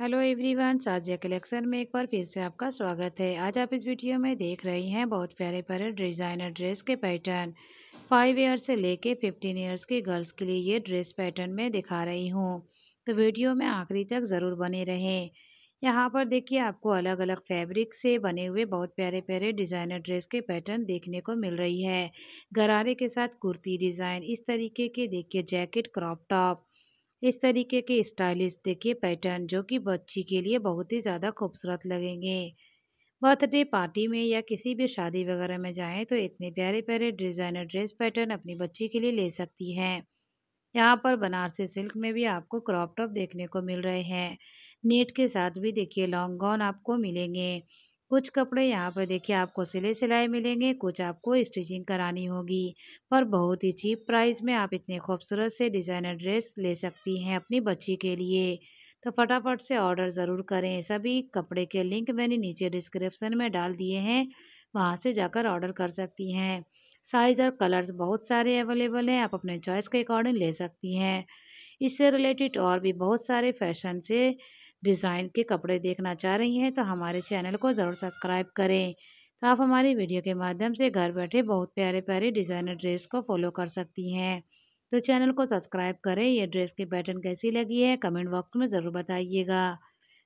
hello everyone Sajiya collection में एक बार फिर से आपका स्वागत है आज आप इस वीडियो में देख रही हैं बहुत प्यारे प्यारे डिज़ाइनर ड्रेस के पैटर्न फाइव ईयर से लेके फिफ्टीन ईयर्स के गर्ल्स के लिए ये ड्रेस पैटर्न में दिखा रही हूँ तो वीडियो में आखिरी तक ज़रूर बने रहें यहाँ पर देखिए आपको अलग अलग फैब्रिक से बने हुए बहुत प्यारे प्यारे डिज़ाइनर ड्रेस के पैटर्न देखने को मिल रही है गरारे के साथ कुर्ती डिज़ाइन इस तरीके के देखिए जैकेट क्रॉप टॉप इस तरीके के स्टाइलिश देखिए पैटर्न जो कि बच्ची के लिए बहुत ही ज़्यादा खूबसूरत लगेंगे बर्थडे पार्टी में या किसी भी शादी वगैरह में जाएं तो इतने प्यारे प्यारे डिज़ाइनर ड्रेस पैटर्न अपनी बच्ची के लिए ले सकती हैं यहाँ पर बनारसी सिल्क में भी आपको क्रॉप टॉप देखने को मिल रहे हैं नेट के साथ भी देखिए लॉन्ग गॉन आपको मिलेंगे कुछ कपड़े यहाँ पर देखिए आपको सिले सिलाई मिलेंगे कुछ आपको स्टिचिंग करानी होगी पर बहुत ही चीप प्राइस में आप इतने खूबसूरत से डिज़ाइनर ड्रेस ले सकती हैं अपनी बच्ची के लिए तो फटाफट से ऑर्डर ज़रूर करें सभी कपड़े के लिंक मैंने नीचे डिस्क्रिप्सन में डाल दिए हैं वहाँ से जाकर ऑर्डर कर सकती हैं साइज़ और कलर्स बहुत सारे अवेलेबल हैं आप अपने चॉइस के अकॉर्डिंग ले सकती हैं इससे रिलेटेड और भी बहुत सारे फैशन से डिज़ाइन के कपड़े देखना चाह रही हैं तो हमारे चैनल को ज़रूर सब्सक्राइब करें तो आप हमारी वीडियो के माध्यम से घर बैठे बहुत प्यारे प्यारे डिज़ाइनर ड्रेस को फॉलो कर सकती हैं तो चैनल को सब्सक्राइब करें यह ड्रेस की पैटर्न कैसी लगी है कमेंट बॉक्स में ज़रूर बताइएगा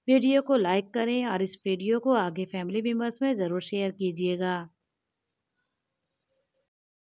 वीडियो को लाइक करें और इस वीडियो को आगे फैमिली मेम्बर्स में ज़रूर शेयर कीजिएगा